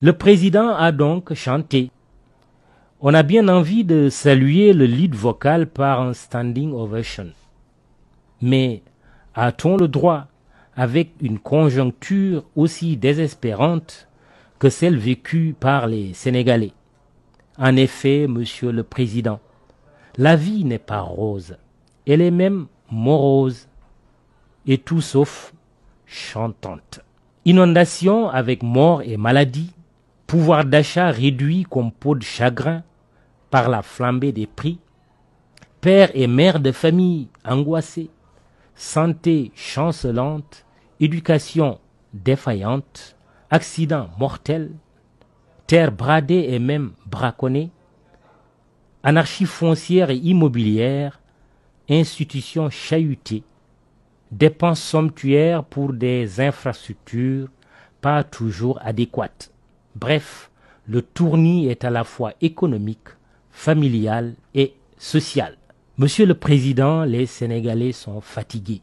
Le président a donc chanté. On a bien envie de saluer le lead vocal par un standing ovation. Mais a-t-on le droit, avec une conjoncture aussi désespérante que celle vécue par les Sénégalais En effet, Monsieur le Président, la vie n'est pas rose, elle est même morose, et tout sauf chantante. Inondation avec mort et maladie, pouvoir d'achat réduit comme peau de chagrin par la flambée des prix, père et mère de famille angoissés, santé chancelante, éducation défaillante, accident mortel, terre bradée et même braconnée, anarchie foncière et immobilière, institutions chahutées, dépenses somptuaires pour des infrastructures pas toujours adéquates. Bref, le tournis est à la fois économique, familial et social. Monsieur le Président, les Sénégalais sont fatigués.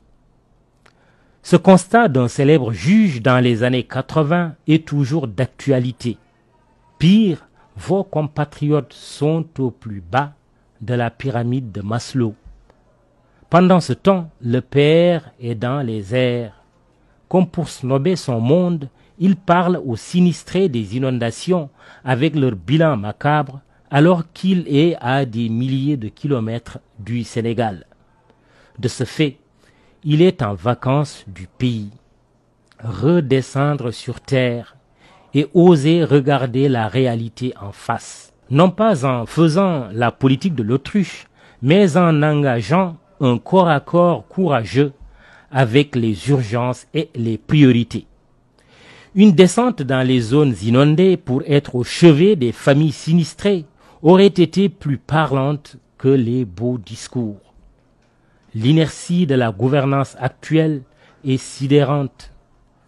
Ce constat d'un célèbre juge dans les années 80 est toujours d'actualité. Pire, vos compatriotes sont au plus bas de la pyramide de Maslow. Pendant ce temps, le père est dans les airs. Comme pour snober son monde, il parle aux sinistrés des inondations avec leur bilan macabre alors qu'il est à des milliers de kilomètres du Sénégal. De ce fait, il est en vacances du pays. Redescendre sur terre et oser regarder la réalité en face, non pas en faisant la politique de l'autruche, mais en engageant un corps à corps courageux avec les urgences et les priorités. Une descente dans les zones inondées pour être au chevet des familles sinistrées aurait été plus parlante que les beaux discours. L'inertie de la gouvernance actuelle est sidérante,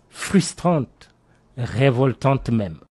frustrante, révoltante même.